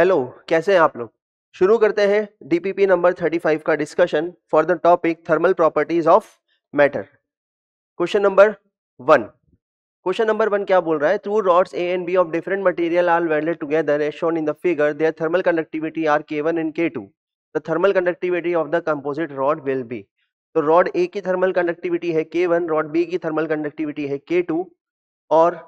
hello कैसे हैं आप लोग शुरू करते हैं डीपीपी नंबर 35 का discussion for the topic thermal properties of matter question number one question number one क्या बोल रहा है through rods A and B of different material are welded together as shown in the figure their thermal conductivity are K one and K two the thermal conductivity of the composite rod will be तो rod A की thermal conductivity है K one rod B की thermal conductivity है K to और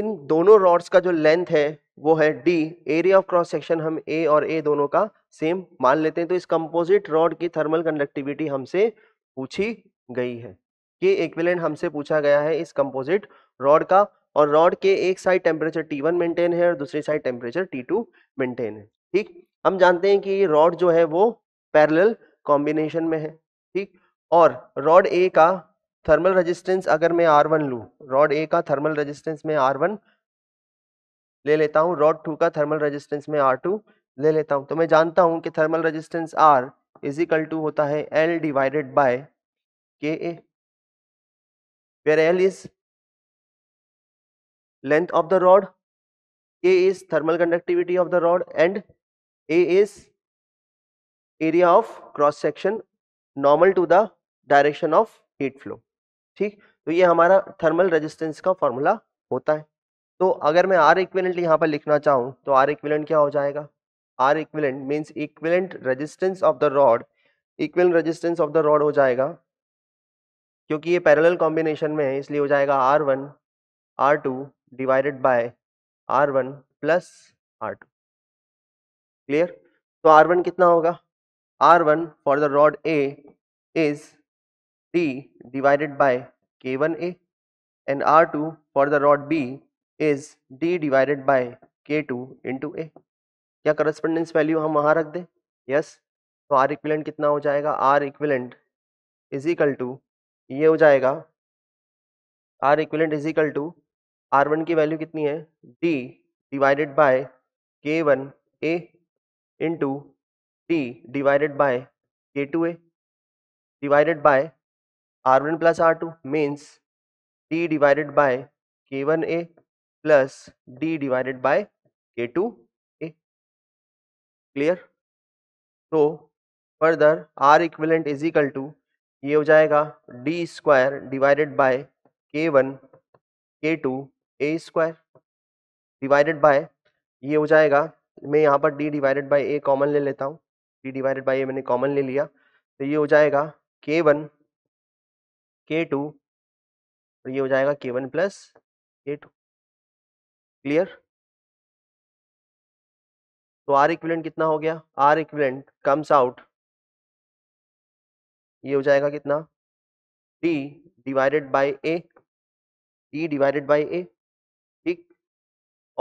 इन दोनों rods का जो length है वो है D area of cross section हम ए और ए दोनों का सेम मान लेते हैं तो इस कंपोजिट रॉड की थर्मल कंडक्टिविटी हमसे पूछी गई है ये इक्विलेंट हमसे पूछा गया है इस कंपोजिट रॉड का और रॉड के एक side temperature T one maintain है और दूसरी side temperature T two maintain है ठीक हम जानते हैं कि ये रॉड जो है वो पैरेलल कॉम्बिनेशन में है ठीक और रॉड ए का थर्मल रेजिस्टेंस अगर मैं आर वन लूँ रॉड ए का थर्मल रेजिस्टेंस में वन ले लेता हूँ रॉड टू का थर्मल रेजिस्टेंस में आर टू ले लेता हूँ तो मैं जानता हूँ कि thermal resistance R is equal to होता है L divided by K A where L is length of the rod K is thermal conductivity of the rod and A is area of cross section normal to the direction of heat flow ठीक तो ये हमारा thermal resistance का formula होता है तो अगर मैं आर इक्विलेंट यहाँ पर लिखना चाहूँ तो आर इक्विलेंट क्या हो जाएगा R equivalent means equivalent resistance of the rod equivalent resistance of the rod हो जाएगा क्योंकि ये पैरेलल कॉम्बिनेशन में है इसलिए हो जाएगा R one R two divided by R one plus R two clear तो आर वन कितना होगा R one for the rod A is T divided by K one A and R two for the rod B is D divided by K two into A क्या correspondence value हम वहाँ रख दें yes तो R equivalent कितना हो जाएगा R equivalent is equal to ये हो जाएगा R equivalent is equal to R one की वैल्यू कितनी है D divided by K one A into D divided by K two A divided by R one plus R two means D divided by K one A plus D divided by K two A clear तो further R equivalent is equal to ये हो जाएगा D square divided by K one K two A square divided by ये हो जाएगा मैं यहाँ पर D divided by A common ले लेता हूँ डी डिवाइडेड बाय ए मैंने कॉमन ले लिया तो ये हो जाएगा के वन के टू ये हो जाएगा K one plus K two clear तो आर इक्विलेंट कितना हो गया आर इक्विलेंट कम्स आउट ये हो जाएगा कितना D divided by A D divided by A ठीक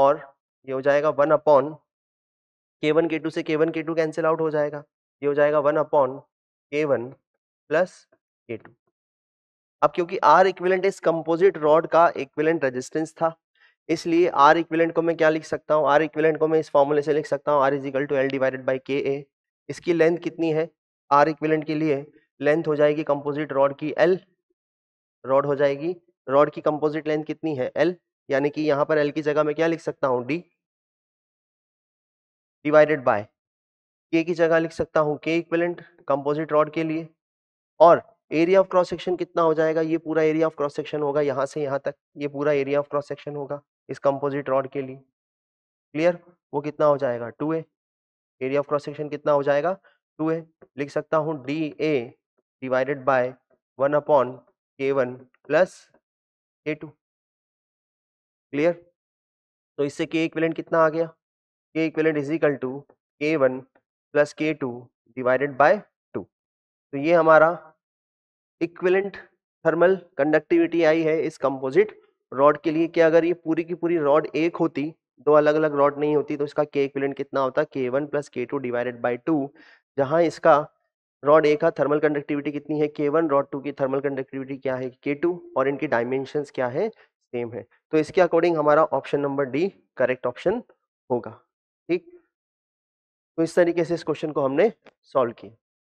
और ये हो जाएगा one upon K one K two से K one K to cancel out हो जाएगा ये हो जाएगा one upon K one plus K two अब क्योंकि आर इक्विलेंट इस कंपोजिट रॉड का इक्विलेंट रेजिस्टेंस था इसलिए आर इक्विलेंट को मैं क्या लिख सकता हूँ आर इक्विलेंट को मैं इस फॉर्मूले से लिख सकता हूँ R is equal to L divided by K A इसकी लेंथ कितनी है आर इक्विलेंट के लिए लेंथ हो जाएगी कंपोजिट रॉड की एल रॉड हो जाएगी रॉड की कंपोजिट लेंथ कितनी है एल यानी कि यहाँ पर एल की जगह मैं क्या लिख सकता हूँ डी डिवाइडेड बाय के की जगह लिख सकता हूँ के इक्विलेंट कंपोजिट रॉड के लिए और एरिया ऑफ क्रॉस सेक्शन कितना हो जाएगा ये पूरा एरिया ऑफ क्रॉस सेक्शन होगा यहाँ से यहाँ तक ये पूरा एरिया ऑफ क्रॉस सेक्शन होगा इस कंपोजिट रॉड के लिए क्लियर वो कितना हो जाएगा two A area of cross section कितना हो जाएगा टू ए लिख सकता हूँ D A divided by one upon K one plus K two clear तो इससे के इक्विलेंट कितना आ गया K equivalent is equal to K one plus K two divided by two तो ये हमारा इक्विलेंट थर्मल कंडक्टिविटी आई है इस कंपोजिट रॉड के लिए कि अगर ये पूरी की पूरी रॉड एक होती दो अलग अलग रॉड नहीं होती तो इसका के इक्विलेंट कितना होता K one plus K two divided by two जहाँ इसका रॉड ए का थर्मल कंडक्टिविटी कितनी है के वन रॉड टू की थर्मल कंडक्टिविटी क्या है के टू और इनकी डायमेंशन क्या है सेम है तो इसके अकॉर्डिंग हमारा option number D correct option होगा ठीक तो इस तरीके से इस क्वेश्चन को हमने सॉल्व किया